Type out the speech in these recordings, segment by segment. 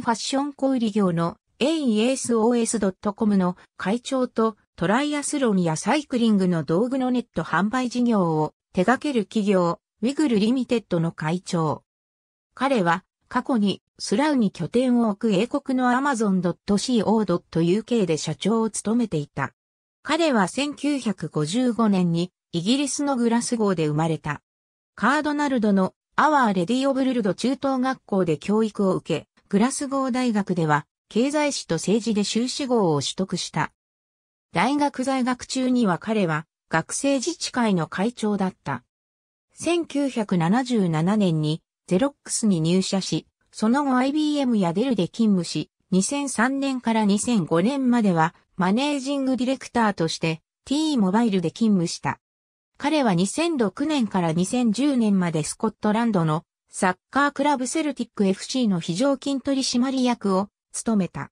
ファッション小売業の aesos.com の会長とトライアスロンやサイクリングの道具のネット販売事業を手掛ける企業、ウィグルリミテッドの会長。彼は過去にスラウに拠点を置く英国の amazon.co.uk で社長を務めていた。彼は1955年にイギリスのグラスゴーで生まれた。カードナルドのアワーレディオブルルド中等学校で教育を受け、グラスゴー大学では、経済史と政治で修士号を取得した。大学在学中には彼は、学生自治会の会長だった。1977年に、ゼロックスに入社し、その後 IBM やデルで勤務し、2003年から2005年までは、マネージングディレクターとして T モバイルで勤務した。彼は2006年から2010年までスコットランドのサッカークラブセルティック FC の非常勤取締役を務めた。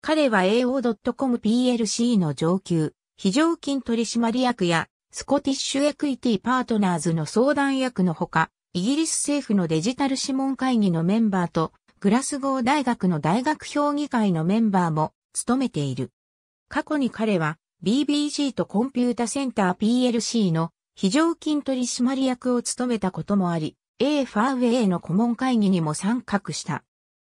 彼は AO.com PLC の上級、非常勤取締役やスコティッシュエクイティパートナーズの相談役のほか、イギリス政府のデジタル諮問会議のメンバーと、グラスゴー大学の大学評議会のメンバーも務めている。過去に彼は BBC とコンピュータセンター PLC の非常勤取締役を務めたこともあり、A ファーウェイの顧問会議にも参画した。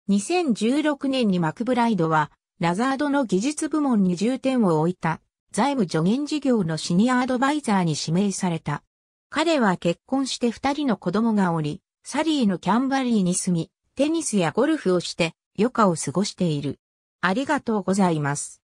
2016年にマクブライドは、ラザードの技術部門に重点を置いた、財務助言事業のシニアアドバイザーに指名された。彼は結婚して二人の子供がおり、サリーのキャンバリーに住み、テニスやゴルフをして、余暇を過ごしている。ありがとうございます。